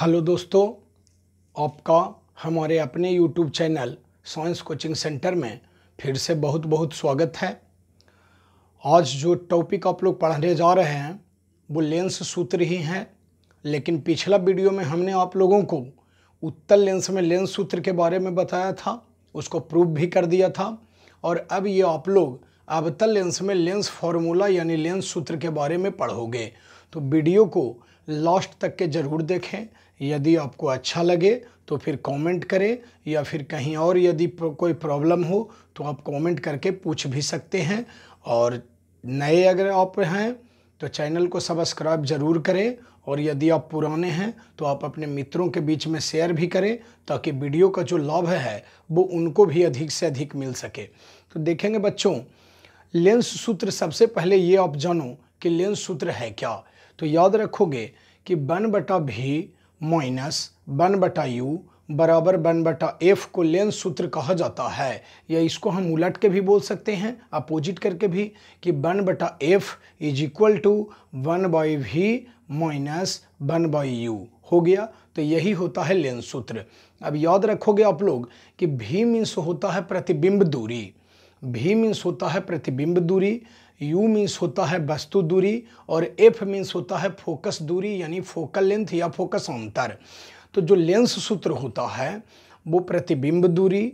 hello दोस्तों आपका हमारे अपने YouTube channel science coaching centre में फिर से बहुत बहुत स्वागत है आज जो टॉपिक आप लोग पढ़ने जा रहे हैं वो लेंस सूत्र ही हैं लेकिन पिछला वीडियो में हमने आप लोगों को उत्तल लेंस में लेंस सूत्र के बारे में बताया था उसको प्रूव भी कर दिया था और अब ये आप लोग अवतल लेंस में लेंस फार्मूला यानी लेंस सूत्र के बारे में पढ़ोगे तो वीडियो को लास्ट तक के ज़रूर देखें यदि आपको अच्छा लगे तो फिर कमेंट करें या फिर कहीं और यदि कोई प्रॉब्लम हो तो आप कमेंट करके पूछ भी सकते हैं और नए अगर आप हैं तो चैनल को सब्सक्राइब ज़रूर करें और यदि आप पुराने हैं तो आप अपने मित्रों के बीच में शेयर भी करें ताकि वीडियो का जो लाभ है वो उनको भी अधिक से अधिक मिल सके तो देखेंगे बच्चों लेंस सूत्र सबसे पहले ये आप जानो कि लेंस सूत्र है क्या तो याद रखोगे कि वन बटा भी माइनस वन बटा यू बराबर वन बटा एफ को लेंस सूत्र कहा जाता है या इसको हम उलट के भी बोल सकते हैं अपोजिट करके भी कि वन बटा F is equal to one by V minus one by U हो गया तो यही होता है लेंस सूत्र अब याद रखोगे आप लोग कि भी मीन्स होता है प्रतिबिंब दूरी भी मीन्स होता है प्रतिबिंब दूरी यू मीन्स होता है वस्तु दूरी और एफ मीन्स होता है फोकस दूरी यानी फोकल लेंथ या फोकस अंतर तो जो लेंस सूत्र होता है वो प्रतिबिंब दूरी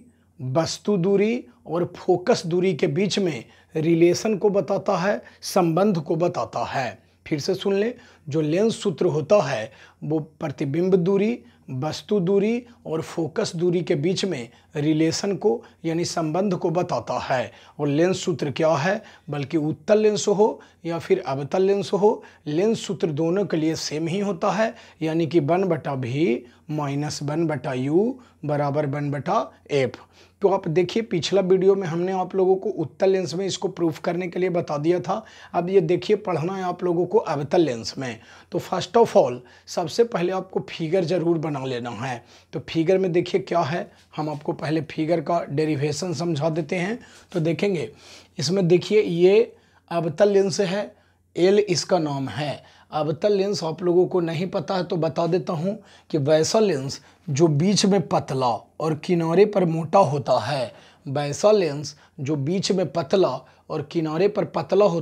वस्तु दूरी और फोकस दूरी के बीच में रिलेशन को बताता है संबंध को बताता है फिर से सुन लें जो लेंस सूत्र होता है वो प्रतिबिंब दूरी वस्तु दूरी और फोकस दूरी के बीच में रिलेशन को यानी संबंध को बताता है और लेंस सूत्र क्या है बल्कि उत्तल लेंस हो या फिर अवतल लेंस हो लेंस सूत्र दोनों के लिए सेम ही होता है यानी कि वन बटा भी माइनस वन बटा यू बराबर वन बटा एफ तो आप देखिए पिछला वीडियो में हमने आप लोगों को उत्तल लेंस में इसको प्रूफ करने के लिए बता दिया था अब ये देखिए पढ़ना है आप लोगों को अवतल लेंस में तो फर्स्ट ऑफ ऑल सबसे पहले आपको फिगर ज़रूर बना लेना है तो फिगर में देखिए क्या है हम आपको पहले फिगर का डेरिवेशन समझा देते हैं तो देखेंगे इसमें देखिए ये अवतल लेंस है एल इसका नाम है अवतल लेंस आप लोगों को नहीं पता है तो बता देता हूँ कि वैसा लेंस जो बीच में पतला और किनारे पर मोटा होता है वैसा लेंस जो बीच में पतला और किनारे पर पतला हो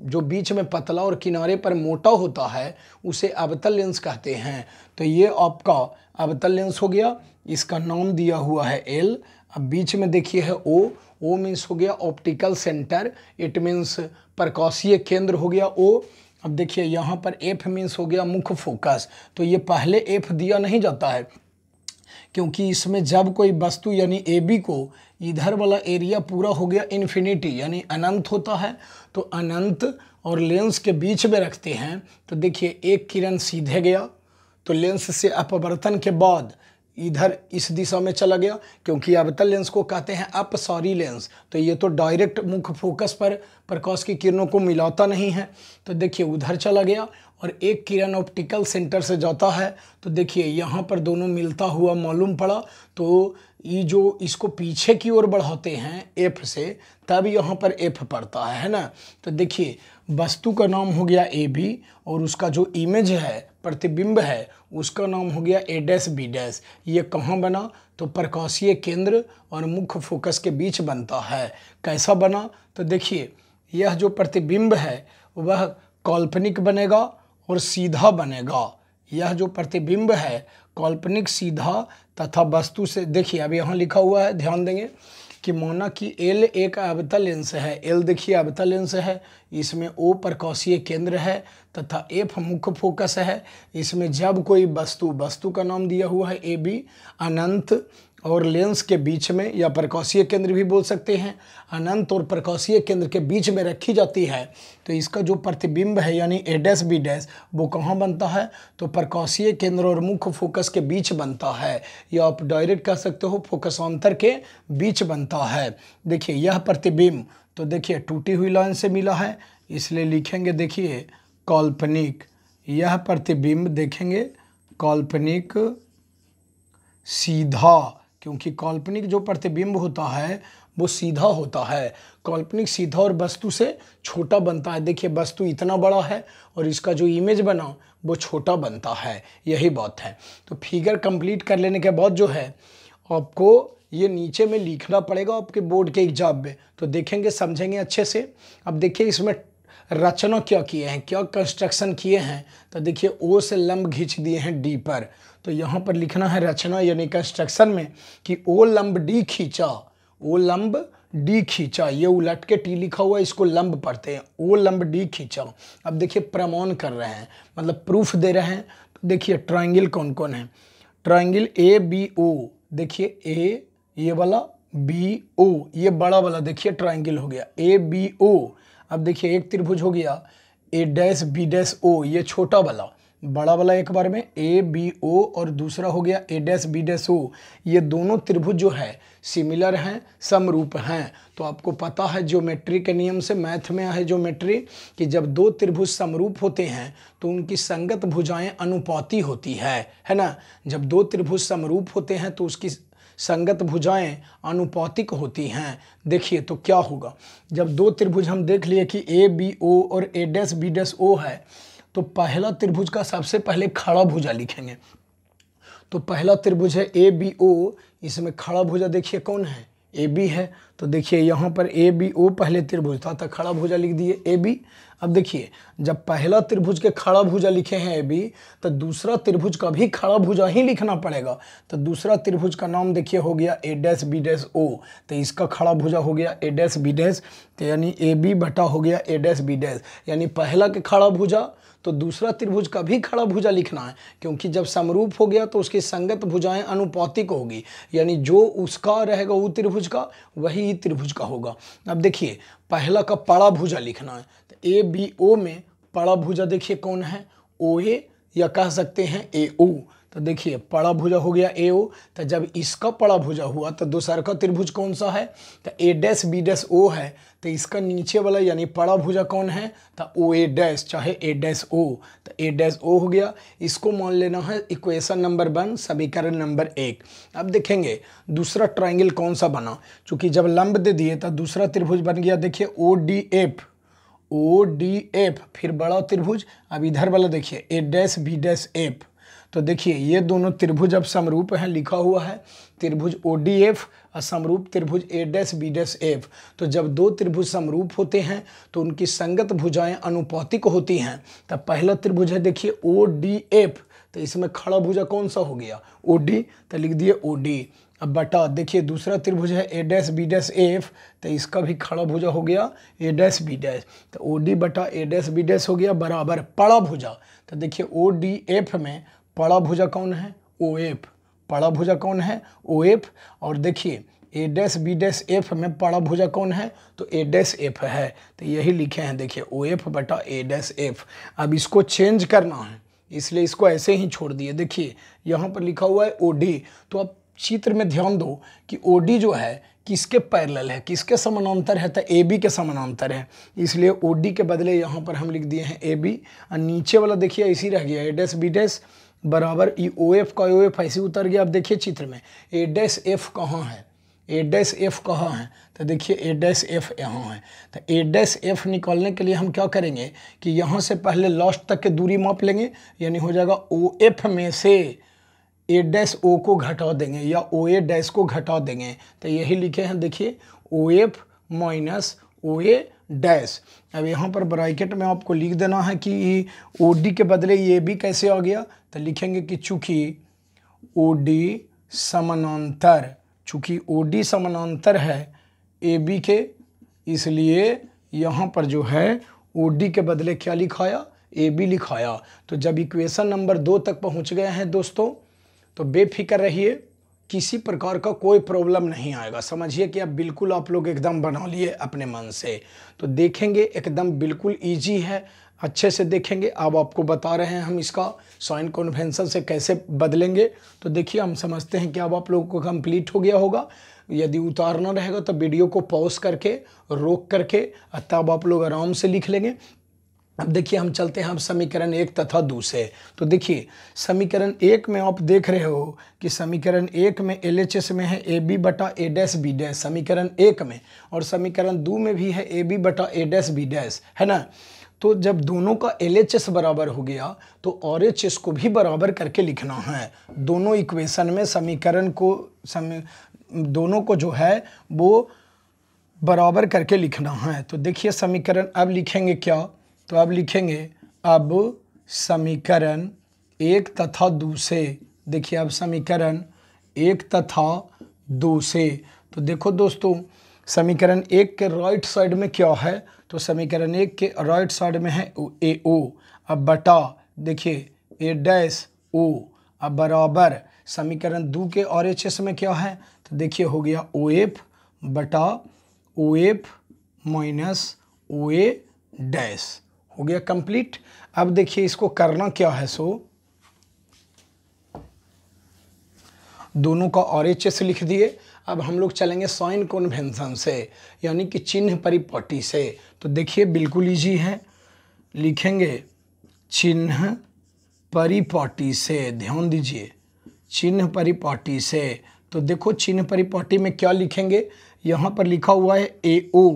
जो बीच में पतला और किनारे पर मोटा होता है उसे अवतल लेंस कहते हैं तो ये आपका अवतल लेंस हो गया इसका नाम दिया हुआ है एल अब बीच में देखिए है ओ ओ मीन्स हो गया ऑप्टिकल सेंटर इट मीन्स प्रकाशीय केंद्र हो गया ओ अब देखिए यहाँ पर एफ मीन्स हो गया मुख्य फोकस तो ये पहले एफ दिया नहीं जाता है क्योंकि इसमें जब कोई वस्तु यानी ए बी को इधर वाला एरिया पूरा हो गया इन्फिनिटी यानी अनंत होता है तो अनंत और लेंस के बीच में रखते हैं तो देखिए एक किरण सीधे गया तो लेंस से अपवर्तन के बाद इधर इस दिशा में चला गया क्योंकि अवतल लेंस को कहते हैं अप सॉरी लेंस तो ये तो डायरेक्ट मुख्य फोकस पर प्रकाश की किरणों को मिलाता नहीं है तो देखिए उधर चला गया और एक किरण ऑप्टिकल सेंटर से जाता है तो देखिए यहाँ पर दोनों मिलता हुआ मालूम पड़ा तो ये जो इसको पीछे की ओर बढ़ाते हैं एफ से तब यहाँ पर एफ पड़ता है है ना तो देखिए वस्तु का नाम हो गया ए बी और उसका जो इमेज है प्रतिबिंब है उसका नाम हो गया ए डैश बी डैस ये कहाँ बना तो प्रकाशीय केंद्र और मुख्य फोकस के बीच बनता है कैसा बना तो देखिए यह जो प्रतिबिंब है वह काल्पनिक बनेगा और सीधा बनेगा यह जो प्रतिबिंब है काल्पनिक सीधा तथा वस्तु से देखिए अब यहाँ लिखा हुआ है ध्यान देंगे कि माना कि एल एक अवतल लेंस है एल देखिए अवतल लेंस है इसमें ओ प्रकाशीय केंद्र है तथा एफ मुख्य फोकस है इसमें जब कोई वस्तु वस्तु का नाम दिया हुआ है ए बी अनंत और लेंस के बीच में या प्रकाशीय केंद्र भी बोल सकते हैं अनंत और प्रकाशीय केंद्र के बीच में रखी जाती है तो इसका जो प्रतिबिंब है यानी ए डैस बी डैस वो कहाँ बनता है तो प्रकाशीय केंद्र और मुख्य फोकस के बीच बनता है या आप डायरेक्ट कह सकते हो फोकस अंतर के बीच बनता है देखिए यह प्रतिबिंब तो देखिए टूटी हुई लाइन से मिला है इसलिए लिखेंगे देखिए काल्पनिक यह प्रतिबिंब देखेंगे काल्पनिक सीधा क्योंकि काल्पनिक जो प्रतिबिंब होता है वो सीधा होता है काल्पनिक सीधा और वस्तु से छोटा बनता है देखिए वस्तु इतना बड़ा है और इसका जो इमेज बना वो छोटा बनता है यही बात है तो फिगर कंप्लीट कर लेने के बाद जो है आपको ये नीचे में लिखना पड़ेगा आपके बोर्ड के एग्जाम में तो देखेंगे समझेंगे अच्छे से अब देखिए इसमें रचना क्या किए हैं क्या कंस्ट्रक्शन किए हैं तो देखिए ओ से लंब खींच दिए हैं डी पर तो यहाँ पर लिखना है रचना यानी कंस्ट्रक्शन में कि ओ लंब डी खींचा ओ लंब डी खींचा ये उलट के टी लिखा हुआ है इसको लंब पढ़ते हैं ओ लंब डी खींचा अब देखिए प्रमाण कर रहे हैं मतलब प्रूफ दे रहे हैं तो देखिए ट्राइंगल कौन कौन है ट्राइंगल ए बी ओ देखिए ए ये वाला बी ओ ये बड़ा वाला देखिए ट्राइंगल हो गया ए बी ओ अब देखिए एक त्रिभुज हो गया A dash B dash O ये छोटा वाला बड़ा वाला एक बार में ए बी ओ और दूसरा हो गया A dash B dash O ये दोनों त्रिभुज जो है सिमिलर हैं समरूप हैं तो आपको पता है ज्योमेट्री के नियम से मैथ में है ज्योमेट्री कि जब दो त्रिभुज समरूप होते हैं तो उनकी संगत भुजाएं अनुपाती होती है है ना जब दो त्रिभुज समरूप होते हैं तो उसकी संगत भुजाएं अनुपातिक होती हैं देखिए तो क्या होगा जब दो त्रिभुज हम देख लिए कि ए बी ओ और A dash B dash O है तो पहला त्रिभुज का सबसे पहले खड़ा भुजा लिखेंगे तो पहला त्रिभुज है ए बी ओ इसमें खड़ा भुजा देखिए कौन है ए बी है तो देखिए यहाँ पर ए बी ओ पहले त्रिभुज था तो खड़ा भुजा लिख दिए ए बी अब देखिए जब पहला त्रिभुज के खड़ा भुजा लिखे हैं ए बी तो दूसरा त्रिभुज का भी खड़ा भुजा ही लिखना पड़ेगा तो दूसरा त्रिभुज का नाम देखिए हो गया A dash B dash O तो इसका खड़ा भुजा हो गया ए डैस बी डैस तो यानी ए बी बटा हो गया ए डैस बी डैस यानी पहला के खड़ा भुजा तो दूसरा त्रिभुज का भी खड़ा भुजा लिखना है क्योंकि जब समरूप हो गया तो उसकी संगत भुजाएं अनुपातिक होगी यानी जो उसका रहेगा वो त्रिभुज का वही त्रिभुज का होगा अब देखिए पहला का पड़ा भुजा लिखना है तो ए बी ओ में पड़ा भुजा देखिए कौन है ओ ए या कह सकते हैं ए ओ तो देखिए पड़ा हो गया ए ओ तो जब इसका पड़ा भुजा हुआ तो दूसर का त्रिभुज कौन सा है तो A dash B dash O है तो इसका नीचे वाला यानी पड़ा कौन है तो ओ ए डैश चाहे ए डैश ओ तो ए डैश ओ हो गया इसको मान लेना है इक्वेशन नंबर वन समीकरण नंबर एक अब देखेंगे दूसरा ट्राइंगल कौन सा बना चूँकि जब लंब दे दिए तो दूसरा त्रिभुज बन गया देखिए O D F O D F फिर बड़ा त्रिभुज अब इधर वाला देखिए A dash B dash F तो देखिए ये दोनों त्रिभुज अब समरूप हैं लिखा हुआ है त्रिभुज ओ डी एफ और समरूप त्रिभुज A dash B dash F तो जब दो त्रिभुज समरूप होते हैं तो उनकी संगत भुजाएं अनुपातिक होती हैं तब तो पहला त्रिभुज है देखिए ओ डी एफ तो इसमें खड़ा भुजा कौन सा हो गया ओ डी तो लिख दिए ओ डी अब बटा देखिए दूसरा त्रिभुज है A dash B dash F तो इसका भी खड़ा भुजा हो गया ए डैस बी डैस तो ओ डी बटा ए डैस बी डैस हो गया बराबर पड़ा भुजा तो देखिए ओ डी एफ में पड़ा भुजा कौन है ओ एफ पड़ा भुजा कौन है ओ एफ और देखिए A dash B dash F में पड़ा भुजा कौन है तो ए डैस एफ है तो यही लिखे हैं देखिए ओ एफ बटा ए डैस एफ अब इसको चेंज करना है इसलिए इसको ऐसे ही छोड़ दिए देखिए यहाँ पर लिखा हुआ है ओ डी तो अब चित्र में ध्यान दो कि ओ डी जो है किसके पैरेलल है किसके समानांतर है तो ए बी के समानांतर है इसलिए ओ डी के बदले यहाँ पर हम लिख दिए हैं ए बी और नीचे वाला देखिए इसी रह गया ए डैस बी डैस बराबर ई ओ एफ का ओ एफ ऐसे उतर गया अब देखिए चित्र में ए डैस एफ कहाँ है ए डैस एफ कहाँ है तो देखिए ए डैस एफ यहाँ है तो ए डैस एफ निकालने के लिए हम क्या करेंगे कि यहाँ से पहले लास्ट तक के दूरी माप लेंगे यानी हो जाएगा ओ एफ में से ए डैस ओ को घटा देंगे या ओ ए डैश को घटा देंगे तो यही लिखे हैं देखिए O F minus O A dash अब यहाँ पर ब्रैकेट में आपको लिख देना है कि ओ डी के बदले ये भी कैसे आ गया तो लिखेंगे कि चूँकि ओ डी समानांतर चूँकि ओ डी समानांतर है ए बी के इसलिए यहाँ पर जो है ओ डी के बदले क्या लिखाया ए बी लिखाया तो जब इक्वेशन नंबर दो तक पहुँच गए हैं दोस्तों तो बेफिक्र रहिए किसी प्रकार का कोई प्रॉब्लम नहीं आएगा समझिए कि आप बिल्कुल आप लोग एकदम बना लिए अपने मन से तो देखेंगे एकदम बिल्कुल ईजी है अच्छे से देखेंगे अब आपको बता रहे हैं हम इसका साइन कॉन्वेंसन से कैसे बदलेंगे तो देखिए हम समझते हैं कि अब आप लोगों को कंप्लीट हो गया होगा यदि उतारना रहेगा तो वीडियो को पॉज करके रोक करके तब आप लोग आराम से लिख लेंगे अब देखिए हम चलते हैं अब समीकरण एक तथा दूसरे से तो देखिए समीकरण एक में आप देख रहे हो कि समीकरण एक में एल एच एस में है ए बी बटा ए डैस बी डैस समीकरण एक में और समीकरण दो में भी है ए बी बटा ए डैस बी डैस है ना तो जब दोनों का एल एच एस बराबर हो गया तो और एच एस को भी बराबर करके लिखना है दोनों इक्वेशन में समीकरण को समी दोनों को जो है वो बराबर करके लिखना है तो देखिए समीकरण अब लिखेंगे क्या तो अब लिखेंगे अब समीकरण एक तथा दूसरे देखिए अब समीकरण एक तथा दूसरे तो देखो दोस्तों समीकरण एक के राइट साइड में क्या है तो समीकरण एक के राइट साइड में है ए ओ अब बटा देखिए ए डैस ओ अब बराबर समीकरण दो के और एच एस में क्या है तो देखिए हो गया ओ एफ बटा O F minus O A dash हो गया कंप्लीट अब देखिए इसको करना क्या है सो दोनों का और एच एस लिख दिए अब हम लोग चलेंगे साइन कॉन्वेंसन से यानी कि चिन्ह परिपाटी से तो देखिए बिल्कुल ईजी है लिखेंगे चिन्ह परिपाटी से ध्यान दीजिए चिन्ह परिपाटी से तो देखो चिन्ह परिपाटी में क्या लिखेंगे यहाँ पर लिखा हुआ है ए ओ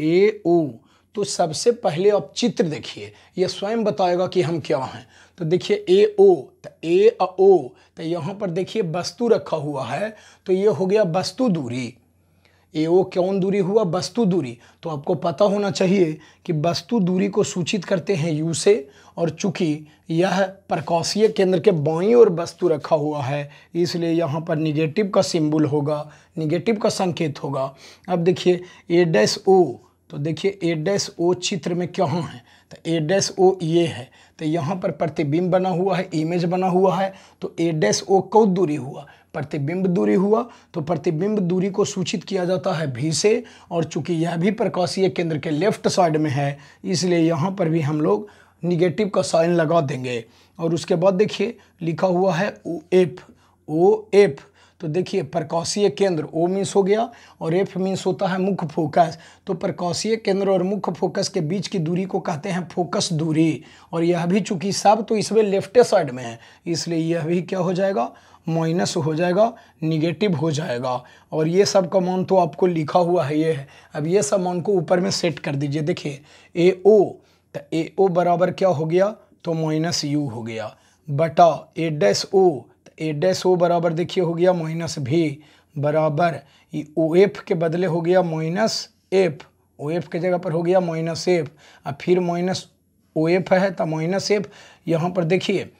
ए ओ तो सबसे पहले आप चित्र देखिए यह स्वयं बताएगा कि हम क्या हैं तो देखिए ए ओ तो ए ओ तो यहाँ पर देखिए वस्तु रखा हुआ है तो ये हो गया वस्तु दूरी ए ओ कौन दूरी हुआ वस्तु दूरी तो आपको पता होना चाहिए कि वस्तु दूरी को सूचित करते हैं यू से और चूंकि यह प्रकाशीय केंद्र के बाई और वस्तु रखा हुआ है इसलिए यहाँ पर निगेटिव का सिंबल होगा निगेटिव का संकेत होगा अब देखिए ए डैस ओ तो देखिए ए डैस ओ चित्र में क्या है तो ए डैस ओ ये है तो यहाँ पर प्रतिबिंब बना हुआ है इमेज बना हुआ है तो ए डैस ओ कौ दूरी हुआ प्रतिबिंब दूरी हुआ तो प्रतिबिंब दूरी को सूचित किया जाता है भी से और चूंकि यह भी प्रकाशीय केंद्र के लेफ्ट साइड में है इसलिए यहाँ पर भी हम लोग निगेटिव का साइन लगा देंगे और उसके बाद देखिए लिखा हुआ है ओ एफ ओ एफ तो देखिए प्रकाशीय केंद्र ओ मीन्स हो गया और एफ मीन्स होता है मुख्य फोकस तो प्रकाशीय केंद्र और मुख्य फोकस के बीच की दूरी को कहते हैं फोकस दूरी और यह भी चूंकि सब तो इसमें लेफ्टे साइड में है इसलिए यह भी क्या हो जाएगा माइनस हो जाएगा निगेटिव हो जाएगा और ये सब का मान तो आपको लिखा हुआ है ये है अब ये सब मान को ऊपर में सेट कर दीजिए देखिए ए ओ तो ए ओ बराबर क्या हो गया तो माइनस यू हो गया बटा A dash O A dash ओ बराबर देखिए हो गया माइनस भी बराबर ओ एफ के बदले हो गया माइनस एफ ओ एफ के जगह पर हो गया माइनस एफ और फिर माइनस ओ एफ है तो माइनस एफ यहाँ पर देखिए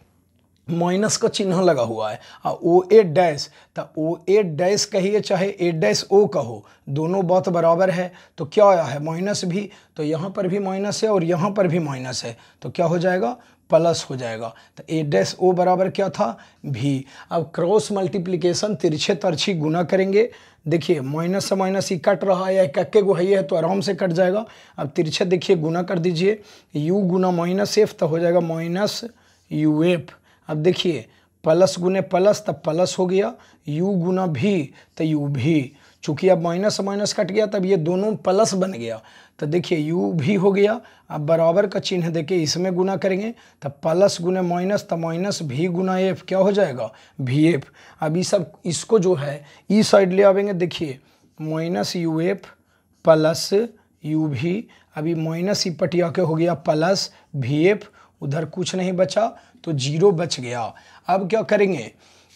माइनस का चिन्ह लगा हुआ है हाँ, ओ ए डैश तो ओ ए डैश कहिए चाहे ए डैश ओ कहो दोनों बात बराबर है तो क्या आया है माइनस भी तो यहाँ पर भी माइनस है और यहाँ पर भी माइनस है तो क्या हो जाएगा प्लस हो जाएगा तो ए डैश ओ बराबर क्या था भी अब क्रॉस मल्टीप्लिकेशन तिरछे तरछी गुना करेंगे देखिए माइनस से माइनस ही कट रहा है या कक्के गुहाइए है तो आराम से कट जाएगा अब तिरछे देखिए गुना कर दीजिए यू गुना माइनस एफ तो हो जाएगा माइनस यू एफ अब देखिए प्लस गुने प्लस तब प्लस हो गया यू गुना भी तो यू भी चूँकि अब माइनस माइनस कट गया तब ये दोनों प्लस बन गया तो देखिए यू भी हो गया अब बराबर का चिन्ह देखिए इसमें गुना करेंगे तो प्लस गुने माइनस तो माइनस भी गुना एफ क्या हो जाएगा भी एफ अब ये सब इसको जो है ई साइड ले आवेंगे देखिए minus U F plus U V अभी माइनस ई पटिया के हो गया प्लस भी एफ उधर कुछ नहीं बचा तो जीरो बच गया अब क्या करेंगे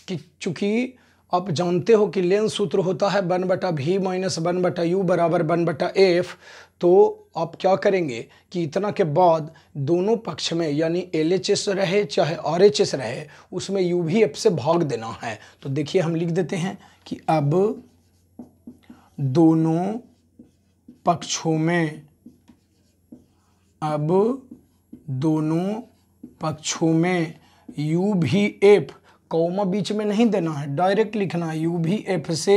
कि चूंकि आप जानते हो कि लेंस सूत्र होता है वन बटा भी माइनस वन बटा यू बराबर वन बटा एफ तो आप क्या करेंगे कि इतना के बाद दोनों पक्ष में यानी एल एच एस रहे चाहे आर एच एस रहे उसमें यू भी एफ से भाग देना है तो देखिए हम लिख देते हैं कि अब दोनों पक्षों में अब दोनों पक्षों में यू भी एफ कौमा बीच में नहीं देना है डायरेक्ट लिखना है यू भी एफ से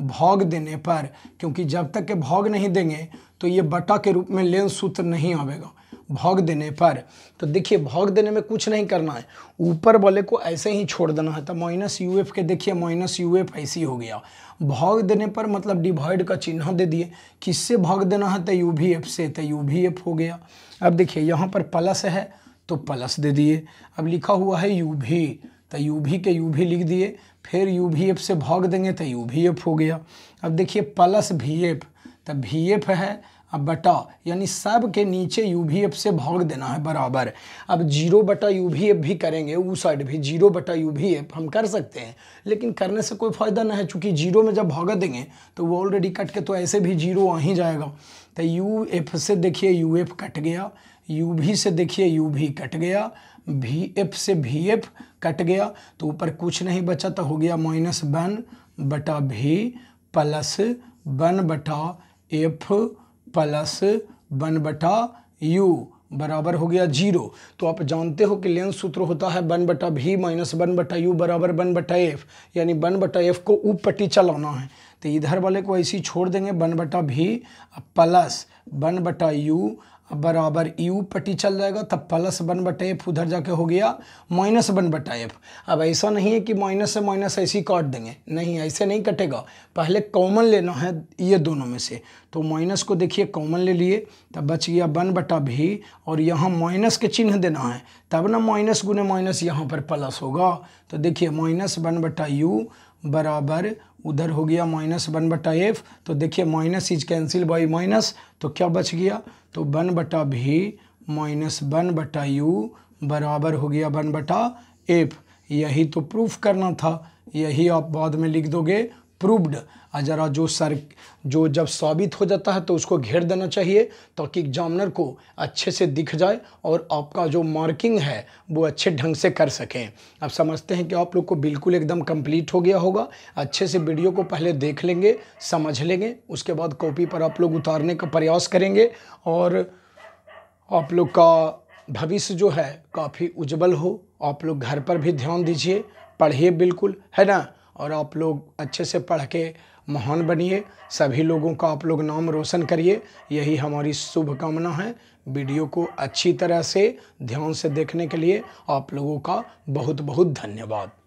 भोग देने पर क्योंकि जब तक के भोग नहीं देंगे तो ये बटा के रूप में लेन सूत्र नहीं आवेगा भोग देने पर तो देखिए भोग देने में कुछ नहीं करना है ऊपर वाले को ऐसे ही छोड़ देना है तो माइनस यू एफ के देखिए माइनस यू एफ ऐसी हो गया भोग देने पर मतलब डिवाइड का चिन्ह दे दिए किससे भोग देना है तो यू भी एफ से तो यू भी एफ हो गया अब देखिए यहाँ पर प्लस है तो प्लस दे दिए अब लिखा हुआ है यू भी तो यू भी के यू भी लिख दिए फिर यू भी एफ से भाग देंगे तो यू भी एफ हो गया अब देखिए प्लस भी एफ तो भी एफ है अब बटा यानी सब के नीचे यू भी एफ से भाग देना है बराबर अब जीरो बटा यू भी एफ भी करेंगे वो साइड भी जीरो बटा यू भी एफ हम कर सकते हैं लेकिन करने से कोई फ़ायदा ना है चूँकि जीरो में जब भाग देंगे तो वो ऑलरेडी कट के तो ऐसे भी जीरो आ ही जाएगा तो यू एफ से देखिए यू एफ कट गया यू भी से देखिए यू भी कट गया भी एफ से भी एफ कट गया तो ऊपर कुछ नहीं बचा तो हो गया माइनस वन बटा भी प्लस वन बटा एफ प्लस वन बटा यू बराबर हो गया जीरो तो आप जानते हो कि लेंस सूत्र होता है वन बटा भी माइनस वन बटा यू बराबर वन बटा एफ यानी वन बटा एफ को ऊप पट्टी चलाना है तो इधर वाले को ऐसे ही छोड़ देंगे वन बटा भी प्लस वन बटा यू अब बराबर यू पट्टी चल जाएगा तब प्लस वन बटे एफ उधर जाके हो गया माइनस वन बटा एफ अब ऐसा नहीं है कि माइनस से माइनस ऐसे ही काट देंगे नहीं ऐसे नहीं कटेगा पहले कॉमन लेना है ये दोनों में से तो माइनस को देखिए कॉमन ले लिए तब बच गया वन बटा भी और यहाँ माइनस के चिन्ह देना है तब ना माइनस गुने माइनस यहाँ पर प्लस होगा तो देखिए माइनस वन बटा यू बराबर उधर हो गया माइनस वन बटा एफ तो देखिए minus is cancel by minus तो क्या बच गया तो वन बटा भी माइनस वन बटा यू बराबर हो गया वन बटा एफ यही तो प्रूफ करना था यही आप बाद में लिख दोगे प्रूव्ड ज़रा जो सर जो जब साबित हो जाता है तो उसको घेर देना चाहिए ताकि एग्जामिनर को अच्छे से दिख जाए और आपका जो मार्किंग है वो अच्छे ढंग से कर सकें अब समझते हैं कि आप लोग को बिल्कुल एकदम कंप्लीट हो गया होगा अच्छे से वीडियो को पहले देख लेंगे समझ लेंगे उसके बाद कॉपी पर आप लोग उतारने का प्रयास करेंगे और आप लोग का भविष्य जो है काफ़ी उज्जवल हो आप लोग घर पर भी ध्यान दीजिए पढ़िए बिल्कुल है ना और आप लोग अच्छे से पढ़ के महान बनिए सभी लोगों का आप लोग नाम रोशन करिए यही हमारी शुभकामना है वीडियो को अच्छी तरह से ध्यान से देखने के लिए आप लोगों का बहुत बहुत धन्यवाद